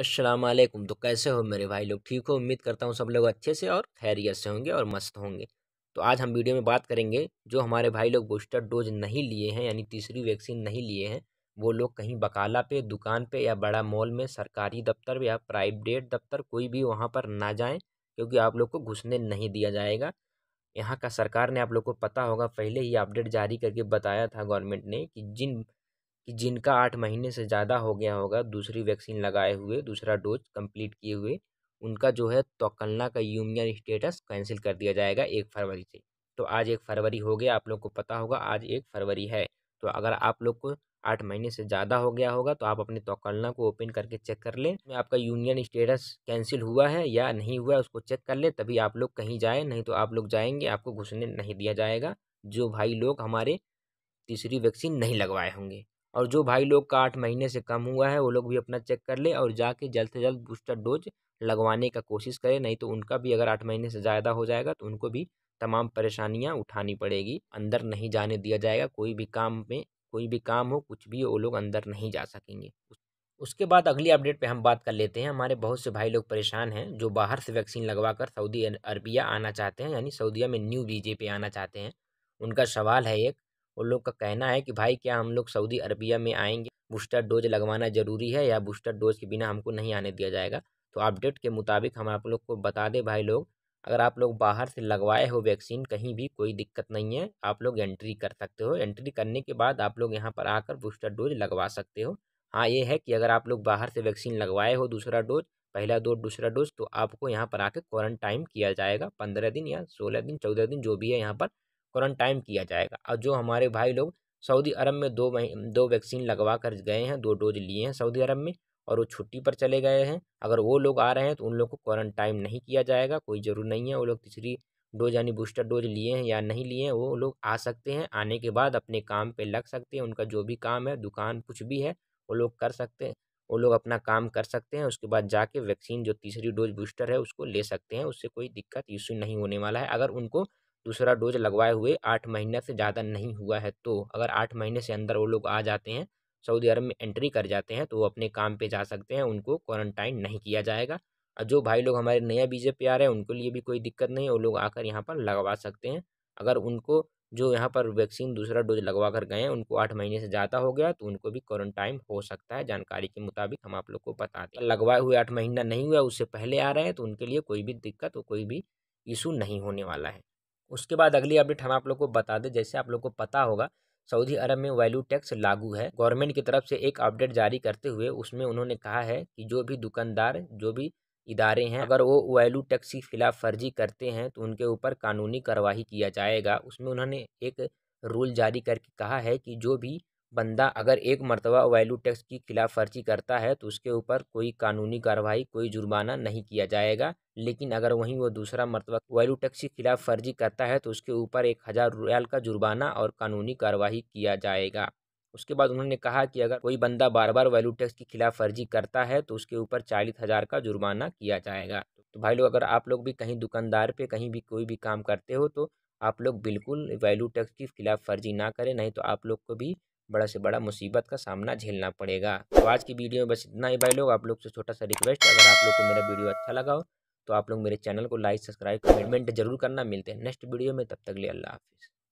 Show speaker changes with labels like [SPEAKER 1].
[SPEAKER 1] अस्सलाम वालेकुम तो कैसे हो मेरे भाई लोग ठीक हो उम्मीद करता हूँ सब लोग अच्छे से और खैरियत से होंगे और मस्त होंगे तो आज हम वीडियो में बात करेंगे जो हमारे भाई लोग बूस्टर डोज नहीं लिए हैं यानी तीसरी वैक्सीन नहीं लिए हैं वो लोग कहीं बकाला पे दुकान पे या बड़ा मॉल में सरकारी दफ्तर या प्राइवेट दफ्तर कोई भी वहाँ पर ना जाएँ क्योंकि आप लोग को घुसने नहीं दिया जाएगा यहाँ का सरकार ने आप लोग को पता होगा पहले ही अपडेट जारी करके बताया था गवर्नमेंट ने कि जिन कि जिनका आठ महीने से ज़्यादा हो गया होगा दूसरी वैक्सीन लगाए हुए दूसरा डोज कंप्लीट किए हुए उनका जो है तोकलना का यूनियन स्टेटस कैंसिल कर दिया जाएगा एक फरवरी से तो आज एक फरवरी हो गया आप लोग को पता होगा आज एक फरवरी है तो अगर आप लोग को आठ महीने से ज़्यादा हो गया होगा तो आप अपने तोकलना को ओपन करके चेक कर लें उसमें आपका यूनियन स्टेटस कैंसिल हुआ है या नहीं हुआ है उसको चेक कर लें तभी आप लोग कहीं जाए नहीं तो आप लोग जाएंगे आपको घुसने नहीं दिया जाएगा जो भाई लोग हमारे तीसरी वैक्सीन नहीं लगवाए होंगे और जो भाई लोग का आठ महीने से कम हुआ है वो लोग भी अपना चेक कर ले और जाके जल्द से जल्द बूस्टर डोज लगवाने का कोशिश करें नहीं तो उनका भी अगर आठ महीने से ज़्यादा हो जाएगा तो उनको भी तमाम परेशानियाँ उठानी पड़ेगी अंदर नहीं जाने दिया जाएगा कोई भी काम में कोई भी काम हो कुछ भी वो लोग अंदर नहीं जा सकेंगे उसके बाद अगली अपडेट पे हम बात कर लेते हैं हमारे बहुत से भाई लोग परेशान हैं जो बाहर से वैक्सीन लगवाकर सऊदी अरबिया आना चाहते हैं यानी सऊदीया में न्यू वीजे पे आना चाहते हैं उनका सवाल है एक उन लोग का कहना है कि भाई क्या हम लोग सऊदी अरबिया में आएंगे बूस्टर डोज लगवाना ज़रूरी है या बूस्टर डोज के बिना हमको नहीं आने दिया जाएगा तो अपडेट के मुताबिक हम आप लोग को बता दें भाई लोग अगर आप लोग बाहर से लगवाए हो वैक्सीन कहीं भी कोई दिक्कत नहीं है आप लोग एंट्री कर सकते हो एंट्री करने के बाद आप लोग यहाँ पर आकर बूस्टर डोज लगवा सकते हो हाँ ये है कि अगर आप लोग बाहर से वैक्सीन लगवाए हो दूसरा डोज पहला डोज दूसरा डोज तो आपको यहाँ पर आकर क्वारंटाइन किया जाएगा पंद्रह दिन या सोलह दिन चौदह दिन जो भी है यहाँ पर क्वारंटाइन किया जाएगा और जो हमारे भाई लोग सऊदी अरब में दो दो वैक्सीन लगवा कर गए हैं दो डोज लिए हैं सऊदी अरब में और वो छुट्टी पर चले गए हैं अगर वो लोग आ रहे हैं तो उन लोग को क्वारंटाइन नहीं किया जाएगा कोई ज़रूर नहीं है वो लोग तीसरी डोज यानी बूस्टर डोज लिए हैं या नहीं लिए हैं वो लोग आ सकते हैं आने के बाद अपने काम पर लग सकते हैं उनका जो भी काम है दुकान कुछ भी है वो लोग कर सकते हैं वो लोग अपना काम कर सकते हैं उसके बाद जाके वैक्सीन जो तीसरी डोज बूस्टर है उसको ले सकते हैं उससे कोई दिक्कत इश्यू नहीं होने वाला है अगर उनको दूसरा डोज लगवाए हुए आठ महीने से ज़्यादा नहीं हुआ है तो अगर आठ महीने से अंदर वो लोग आ जाते हैं सऊदी अरब में एंट्री कर जाते हैं तो वो अपने काम पे जा सकते हैं उनको क्वारंटाइन नहीं किया जाएगा और जो भाई लोग हमारे नया वीज़े पे आ रहे हैं उनके लिए भी कोई दिक्कत नहीं वो लोग आकर यहाँ पर लगवा सकते हैं अगर उनको जो यहाँ पर वैक्सीन दूसरा डोज लगवा कर गए हैं उनको आठ महीने से ज़्यादा हो गया तो उनको भी क्वारंटाइन हो सकता है जानकारी के मुताबिक हम आप लोग को बता दें लगवाए हुए आठ महीना नहीं हुआ उससे पहले आ रहे हैं तो उनके लिए कोई भी दिक्कत कोई भी इशू नहीं होने वाला है उसके बाद अगली अपडेट हम आप लोग को बता दें जैसे आप लोग को पता होगा सऊदी अरब में वैल्यू टैक्स लागू है गवर्नमेंट की तरफ से एक अपडेट जारी करते हुए उसमें उन्होंने कहा है कि जो भी दुकानदार जो भी इदारे हैं अगर वो वैल्यू टैक्स की खिलाफ फर्जी करते हैं तो उनके ऊपर कानूनी कार्रवाई किया जाएगा उसमें उन्होंने एक रूल जारी करके कहा है कि जो भी बंदा अगर एक मरतबा वैल्यू टैक्स की खिलाफ वर्जी करता है तो उसके ऊपर कोई कानूनी कार्रवाई कोई जुर्माना नहीं किया जाएगा लेकिन अगर वहीं वो दूसरा मरतबा वैल्यू टैक्स की खिलाफ फर्जी करता है तो उसके ऊपर एक हज़ार रुपया का जुर्माना और कानूनी कार्रवाई किया जाएगा उसके बाद उन्होंने कहा कि अगर कोई बंदा बार बार वैल्यू टैक्स की खिलाफ वर्जी करता है तो उसके ऊपर चालीस हज़ार का जुर्माना किया जाएगा तो भाई लोग अगर आप लोग भी कहीं दुकानदार पे कहीं भी कोई भी काम करते हो तो आप लोग बिल्कुल वैल्यू टैक्स की खिलाफ फर्जी ना करें नहीं तो आप लोग को भी बड़ा से बड़ा मुसीबत का सामना झेलना पड़ेगा तो आज की वीडियो में बस इतना ही भाई लोग आप लोग से छोटा सा रिक्वेस्ट अगर आप लोग को मेरा वीडियो अच्छा लगा हो तो आप लोग मेरे चैनल को लाइक सब्सक्राइब कमेंटमेंट जरूर करना मिलते हैं नेक्स्ट वीडियो में तब तक लिए अल्लाह हाफिज़